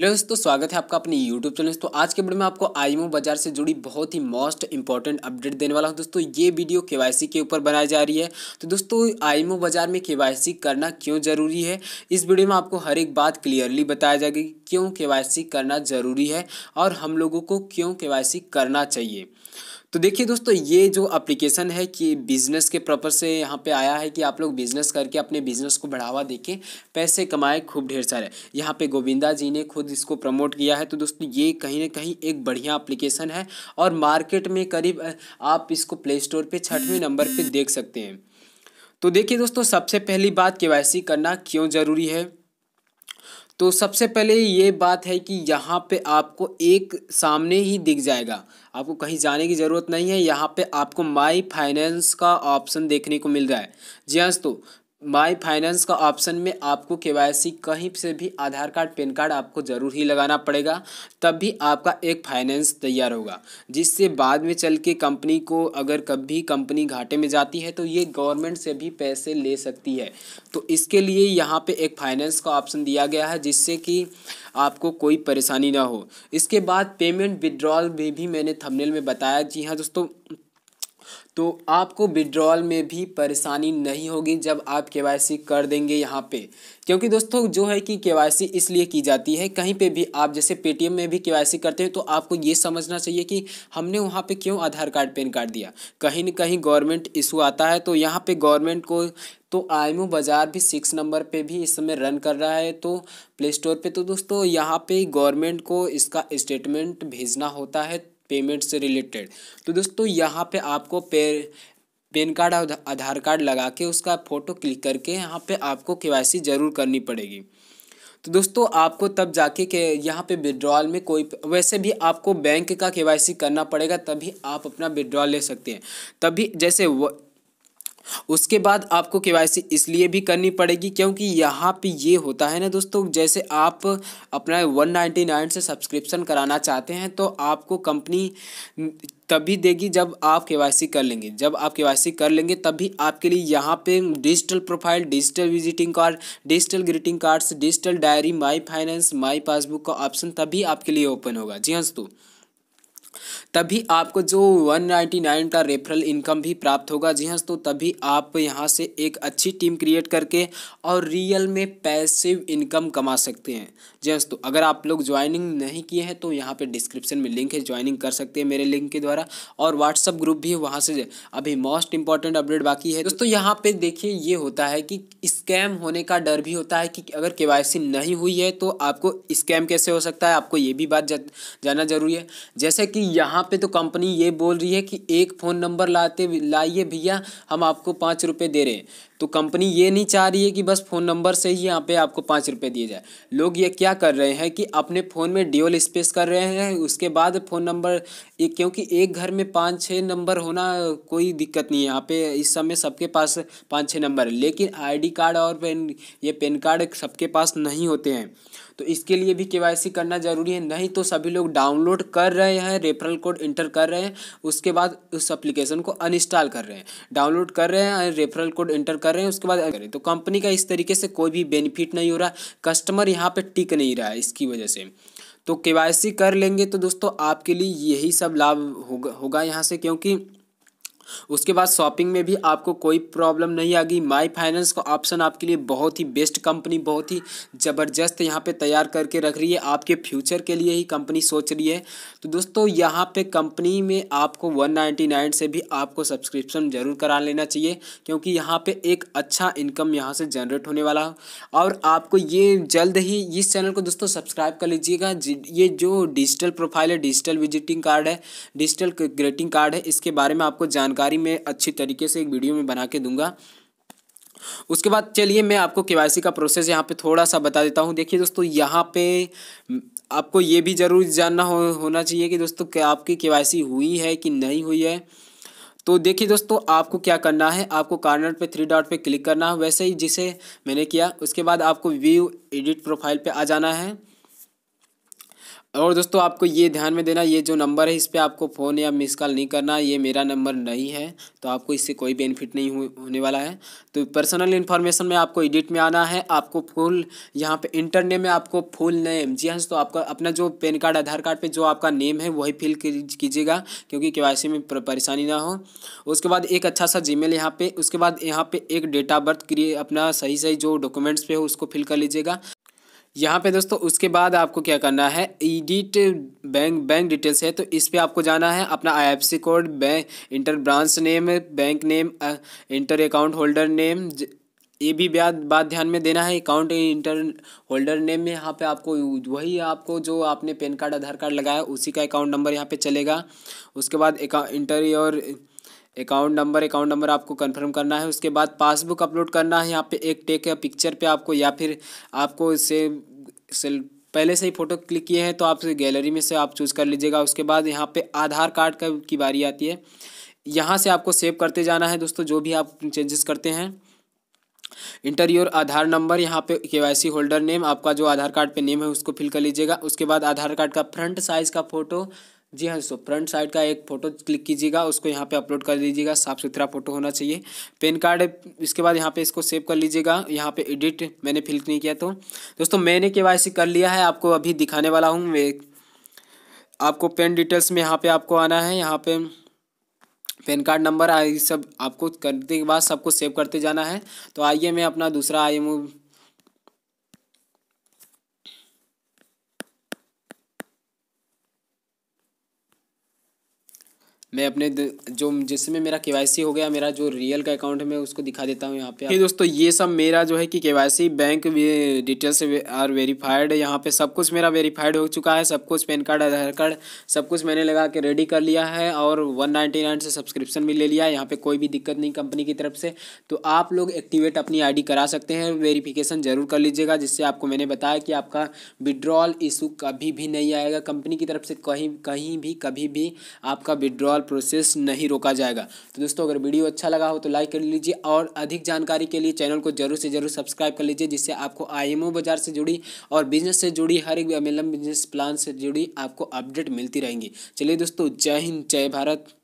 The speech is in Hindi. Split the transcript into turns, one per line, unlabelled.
हेलो दोस्तों स्वागत है आपका अपने यूट्यूब चैनल तो आज के वीडियो में आपको आईएमओ बाजार से जुड़ी बहुत ही मोस्ट इंपॉर्टेंट अपडेट देने वाला हूं दोस्तों ये वीडियो केवाईसी के ऊपर बनाई जा रही है तो दोस्तों आईएमओ बाजार में केवाईसी करना क्यों ज़रूरी है इस वीडियो में आपको हर एक बात क्लियरली बताया जाएगी क्यों के करना ज़रूरी है और हम लोगों को क्यों के करना चाहिए तो देखिए दोस्तों ये जो एप्लीकेशन है कि बिज़नेस के पर्पज से यहाँ पे आया है कि आप लोग बिज़नेस करके अपने बिज़नेस को बढ़ावा देके पैसे कमाए खूब ढेर सारे यहाँ पे गोविंदा जी ने खुद इसको प्रमोट किया है तो दोस्तों ये कहीं ना कहीं एक बढ़िया एप्लीकेशन है और मार्केट में करीब आप इसको प्ले स्टोर पर छठवें नंबर पर देख सकते हैं तो देखिए दोस्तों सबसे पहली बात के करना क्यों ज़रूरी है तो सबसे पहले ये बात है कि यहाँ पे आपको एक सामने ही दिख जाएगा आपको कहीं जाने की ज़रूरत नहीं है यहाँ पे आपको माई फाइनेंस का ऑप्शन देखने को मिल रहा है जी हाँ तो माई फाइनेंस का ऑप्शन में आपको के कहीं से भी आधार कार्ड पेन कार्ड आपको ज़रूर ही लगाना पड़ेगा तब भी आपका एक फाइनेंस तैयार होगा जिससे बाद में चल के कंपनी को अगर कभी कंपनी घाटे में जाती है तो ये गवर्नमेंट से भी पैसे ले सकती है तो इसके लिए यहाँ पे एक फाइनेंस का ऑप्शन दिया गया है जिससे कि आपको कोई परेशानी ना हो इसके बाद पेमेंट विड्रॉल भी, भी मैंने थमनेल में बताया जी हाँ दोस्तों तो आपको विड्रॉल में भी परेशानी नहीं होगी जब आप के कर देंगे यहाँ पे क्योंकि दोस्तों जो है कि के इसलिए की जाती है कहीं पे भी आप जैसे पेटीएम में भी के करते हैं तो आपको ये समझना चाहिए कि हमने वहाँ पे क्यों आधार कार्ड पेन कार्ड दिया कहीं ना कहीं गवर्नमेंट इशू आता है तो यहाँ पे गवर्नमेंट को तो आईमो बाज़ार भी सिक्स नंबर पे भी इस समय रन कर रहा है तो प्ले स्टोर पर तो दोस्तों यहाँ पे गवर्नमेंट को इसका स्टेटमेंट भेजना होता है पेमेंट से रिलेटेड तो दोस्तों यहाँ पे आपको पे पेन कार्ड और आधार कार्ड लगा के उसका फ़ोटो क्लिक करके यहाँ पे आपको के ज़रूर करनी पड़ेगी तो दोस्तों आपको तब जाके के यहाँ पे विड्रॉल में कोई वैसे भी आपको बैंक का के करना पड़ेगा तभी आप अपना विड्रॉल ले सकते हैं तभी जैसे उसके बाद आपको के इसलिए भी करनी पड़ेगी क्योंकि यहाँ पे ये होता है ना दोस्तों जैसे आप अपना वन नाइन्टी नाइन से सब्सक्रिप्शन कराना चाहते हैं तो आपको कंपनी तभी देगी जब आप के कर लेंगे जब आप के कर लेंगे तभी आपके लिए यहाँ पे digital profile digital visiting card digital greeting cards digital diary my finance my passbook का ऑप्शन तभी आपके लिए ओपन होगा जी हाँ दोस्तों तभी आपको जो 199 का रेफरल इनकम भी प्राप्त होगा जी हाँ तो तभी आप यहाँ से एक अच्छी टीम क्रिएट करके और रियल में पैसिव इनकम कमा सकते हैं जी हाँ तो अगर आप लोग ज्वाइनिंग नहीं किए हैं तो यहाँ पे डिस्क्रिप्शन में लिंक है ज्वाइनिंग कर सकते हैं मेरे लिंक के द्वारा और व्हाट्सअप ग्रुप भी वहाँ से अभी मोस्ट इंपॉर्टेंट अपडेट बाकी है दोस्तों यहाँ पर देखिए ये होता है कि स्कैम होने का डर भी होता है कि अगर के नहीं हुई है तो आपको स्कैम कैसे हो सकता है आपको ये भी बात जानना जाना जरूरी है जैसे कि यहाँ पे तो कंपनी ये बोल रही है कि एक फ़ोन नंबर लाते लाइए भैया हम आपको पाँच रुपये दे रहे हैं तो कंपनी ये नहीं चाह रही है कि बस फ़ोन नंबर से ही यहाँ पे आपको पाँच रुपये दिए जाए लोग ये क्या कर रहे हैं कि अपने फ़ोन में ड्यूअल स्पेस कर रहे हैं उसके बाद फ़ोन नंबर एक क्योंकि एक घर में पाँच छः नंबर होना कोई दिक्कत नहीं है यहाँ पे इस समय सबके पास पाँच छः नंबर है लेकिन आईडी कार्ड और पेन ये पेन कार्ड सबके पास नहीं होते हैं तो इसके लिए भी के करना ज़रूरी है नहीं तो सभी लोग डाउनलोड कर रहे हैं रेफरल कोड इंटर कर रहे हैं उसके बाद उस एप्लीकेशन को अनइंस्टॉल कर रहे हैं डाउनलोड कर रहे हैं रेफरल कोड इंटर कर कर रहे हैं उसके बाद करें तो कंपनी का इस तरीके से कोई भी बेनिफिट नहीं हो रहा कस्टमर यहाँ पर टिक नहीं रहा है इसकी वजह से तो के कर लेंगे तो दोस्तों आपके लिए यही सब लाभ होगा होगा यहाँ से क्योंकि उसके बाद शॉपिंग में भी आपको कोई प्रॉब्लम नहीं आएगी माई फाइनेंस का ऑप्शन आपके लिए बहुत ही बेस्ट कंपनी बहुत ही ज़बरदस्त यहाँ पे तैयार करके रख रही है आपके फ्यूचर के लिए ही कंपनी सोच रही है तो दोस्तों यहाँ पे कंपनी में आपको वन से भी आपको सब्सक्रिप्शन ज़रूर करा लेना चाहिए क्योंकि यहाँ पर एक अच्छा इनकम यहाँ से जनरेट होने वाला हो और आपको ये जल्द ही इस चैनल को दोस्तों सब्सक्राइब कर लीजिएगा ये जो डिजिटल प्रोफाइल है डिजिटल विजिटिंग कार्ड है डिजिटल ग्रेटिंग कार्ड है इसके बारे में आपको जानकारी जानकारी मैं अच्छी तरीके से एक वीडियो में बना के दूंगा उसके बाद चलिए मैं आपको के का प्रोसेस यहाँ पे थोड़ा सा बता देता हूँ देखिए दोस्तों यहाँ पे आपको ये भी ज़रूर जानना हो, होना चाहिए कि दोस्तों क्या आपकी के हुई है कि नहीं हुई है तो देखिए दोस्तों आपको क्या करना है आपको कार्नर पे थ्री डॉट पे क्लिक करना है वैसे ही जिसे मैंने किया उसके बाद आपको व्यू एडिट प्रोफाइल पे आ जाना है और दोस्तों आपको ये ध्यान में देना ये जो नंबर है इस पर आपको फ़ोन या मिस कॉल नहीं करना ये मेरा नंबर नहीं है तो आपको इससे कोई बेनिफिट नहीं होने वाला है तो पर्सनल इन्फॉर्मेशन में आपको एडिट में आना है आपको फुल यहाँ पे इंटरनेम में आपको फुल नेम जी हाँ तो आपका अपना जो पेन कार्ड आधार कार्ड पर जो आपका नेम है वही फिल कीजिएगा क्योंकि के में परेशानी ना हो उसके बाद एक अच्छा सा जी मेल यहाँ उसके बाद यहाँ पर एक डेट ऑफ बर्थ क्रिए अपना सही सही जो डॉक्यूमेंट्स पे हो उसको फिल कर लीजिएगा यहाँ पे दोस्तों उसके बाद आपको क्या करना है एडिट बैंक बैंक डिटेल्स है तो इस पर आपको जाना है अपना IFC code bank enter branch name bank name enter account holder name ये भी बात ध्यान में देना है अकाउंट इंटर होल्डर नेम में यहाँ पे आपको वही आपको जो आपने पैन कार्ड आधार कार्ड लगाया उसी का अकाउंट नंबर यहाँ पर चलेगा उसके बाद इंटर और अकाउंट नंबर अकाउंट नंबर आपको कंफर्म करना है उसके बाद पासबुक अपलोड करना है यहाँ पे एक टेक या पिक्चर पे आपको या फिर आपको से पहले से ही फ़ोटो क्लिक किए हैं तो आप गैलरी में से आप चूज़ कर लीजिएगा उसके बाद यहाँ पे आधार कार्ड का की बारी आती है यहाँ से आपको सेव करते जाना है दोस्तों जो भी आप चेंजेस करते हैं इंटरव्यूर आधार नंबर यहाँ पे के होल्डर नेम आपका जो आधार कार्ड पे नेम है उसको फिल कर लीजिएगा उसके बाद आधार कार्ड का फ्रंट साइज़ का फ़ोटो जी हाँ दोस्तों फ्रंट साइड का एक फ़ोटो क्लिक कीजिएगा उसको यहाँ पे अपलोड कर दीजिएगा साफ़ सुथरा फोटो होना चाहिए पेन कार्ड इसके बाद यहाँ पे इसको सेव कर लीजिएगा यहाँ पे एडिट मैंने फिल नहीं किया तो दोस्तों मैंने के कर लिया है आपको अभी दिखाने वाला हूँ मैं आपको पेन डिटेल्स में यहाँ पर आपको आना है यहाँ पर पेन कार्ड नंबर आई सब आपको करने के बाद सबको सेव करते जाना है तो आइए मैं अपना दूसरा आई मैं अपने जो जिसमें मेरा के हो गया मेरा जो रियल का अकाउंट है मैं उसको दिखा देता हूँ यहाँ पे hey दोस्तों ये सब मेरा जो है कि के बैंक डिटेल्स आर वेरीफाइड यहाँ पे सब कुछ मेरा वेरीफाइड हो चुका है सब कुछ पैन कार्ड आधार कार्ड सब कुछ मैंने लगा के रेडी कर लिया है और वन नाइन्टी नाइन से सब्सक्रिप्शन भी ले लिया है यहाँ पर कोई भी दिक्कत नहीं कंपनी की तरफ से तो आप लोग एक्टिवेट अपनी आई करा सकते हैं वेरीफिकेशन ज़रूर कर लीजिएगा जिससे आपको मैंने बताया कि आपका विड्रॉल इशू कभी भी नहीं आएगा कंपनी की तरफ से कहीं कहीं भी कभी भी आपका विड्रॉल इंस्टॉल प्रोसेस नहीं रोका जाएगा तो दोस्तों अगर वीडियो अच्छा लगा हो तो लाइक कर लीजिए और अधिक जानकारी के लिए चैनल को जरूर से जरूर सब्सक्राइब कर लीजिए जिससे आपको आई बाज़ार से जुड़ी और बिजनेस से जुड़ी हर एक एम बिजनेस प्लान से जुड़ी आपको अपडेट मिलती रहेंगी चलिए दोस्तों जय हिंद जय भारत